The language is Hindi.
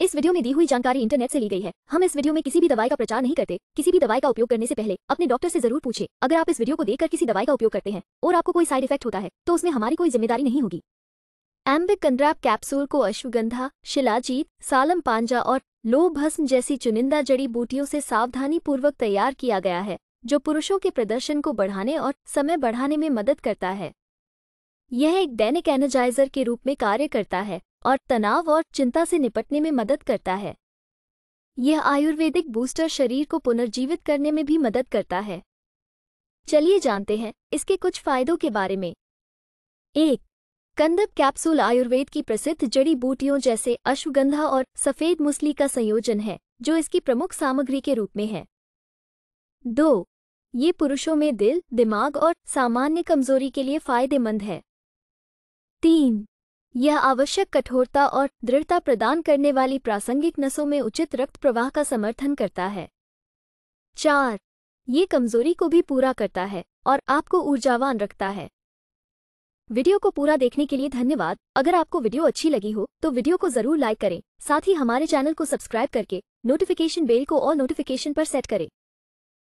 इस वीडियो में दी हुई जानकारी इंटरनेट से ली गई है हम इस वीडियो में किसी भी दवाई का प्रचार नहीं करते किसी भी दवाई का उपयोग करने से पहले अपने डॉक्टर से जरूर पूछे अगर आप इस वीडियो को देखकर किसी दवाई का उपयोग करते हैं और आपको कोई साइड इफेक्ट होता है तो उसमें हमारी कोई जिम्मेदारी नहीं होगी एम्बिक कंद्राप कैप्सूल को अश्वगंधा शिलाजीत सालम पांजा और लो भस्म जैसी चुनिंदा जड़ी बूटियों से सावधानी पूर्वक तैयार किया गया है जो पुरुषों के प्रदर्शन को बढ़ाने और समय बढ़ाने में मदद करता है यह एक दैनिक एनर्जाइजर के रूप में कार्य करता है और तनाव और चिंता से निपटने में मदद करता है यह आयुर्वेदिक बूस्टर शरीर को पुनर्जीवित करने में भी मदद करता है चलिए जानते हैं इसके कुछ फायदों के बारे में एक कंदप कैप्सूल आयुर्वेद की प्रसिद्ध जड़ी बूटियों जैसे अश्वगंधा और सफ़ेद मुसली का संयोजन है जो इसकी प्रमुख सामग्री के रूप में है दो ये पुरुषों में दिल दिमाग और सामान्य कमजोरी के लिए फायदेमंद है तीन यह आवश्यक कठोरता और दृढ़ता प्रदान करने वाली प्रासंगिक नसों में उचित रक्त प्रवाह का समर्थन करता है चार ये कमजोरी को भी पूरा करता है और आपको ऊर्जावान रखता है वीडियो को पूरा देखने के लिए धन्यवाद अगर आपको वीडियो अच्छी लगी हो तो वीडियो को जरूर लाइक करें साथ ही हमारे चैनल को सब्सक्राइब करके नोटिफिकेशन बेल को और नोटिफिकेशन पर सेट करें